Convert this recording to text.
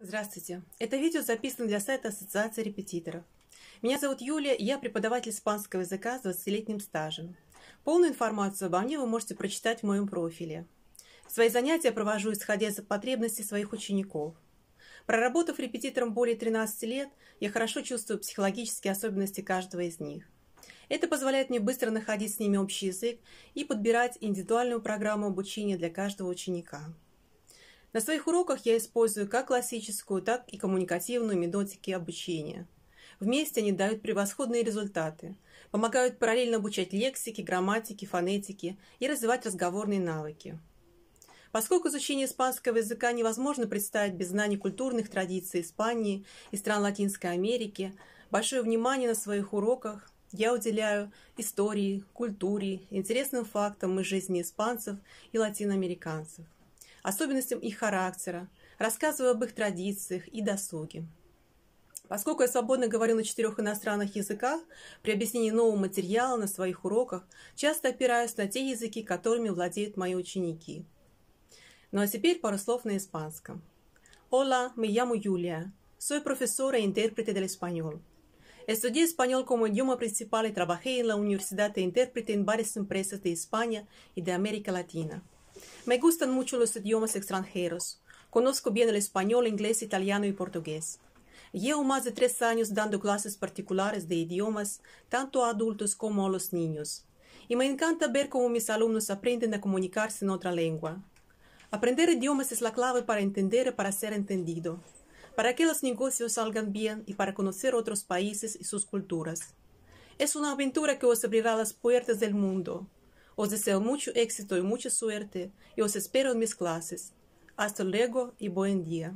Здравствуйте! Это видео записано для сайта Ассоциации репетиторов. Меня зовут Юлия, я преподаватель испанского языка с 20-летним стажем. Полную информацию обо мне вы можете прочитать в моем профиле. Свои занятия провожу исходя из потребностей своих учеников. Проработав репетитором более 13 лет, я хорошо чувствую психологические особенности каждого из них. Это позволяет мне быстро находить с ними общий язык и подбирать индивидуальную программу обучения для каждого ученика. На своих уроках я использую как классическую, так и коммуникативную методики обучения. Вместе они дают превосходные результаты, помогают параллельно обучать лексике, грамматике, фонетике и развивать разговорные навыки. Поскольку изучение испанского языка невозможно представить без знаний культурных традиций Испании и стран Латинской Америки, большое внимание на своих уроках я уделяю истории, культуре, интересным фактам из жизни испанцев и латиноамериканцев особенностям их характера, рассказываю об их традициях и досуге. Поскольку я свободно говорю на четырех иностранных языках, при объяснении нового материала на своих уроках часто опираюсь на те языки, которыми владеют мои ученики. Ну а теперь пару слов на испанском. Hola, me llamo Julia. Soy profesora e intérprete del español. Estudié español como idioma principal y trabajé en la Universidad de Intérprete en varias empresas de España y de América Latina. Me gustan mucho los idiomas extranjeros. Conozco bien el español, inglés, italiano y portugués. Llevo más de tres años dando clases particulares de idiomas, tanto a adultos como a los niños. Y me encanta ver cómo mis alumnos aprenden a comunicarse en otra lengua. Aprender idiomas es la clave para entender y para ser entendido, para que los negocios salgan bien y para conocer otros países y sus culturas. Es una aventura que os abrirá las puertas del mundo os deseo mucho éxito y mucha suerte y os espero en mis clases. Hasta luego y buen día.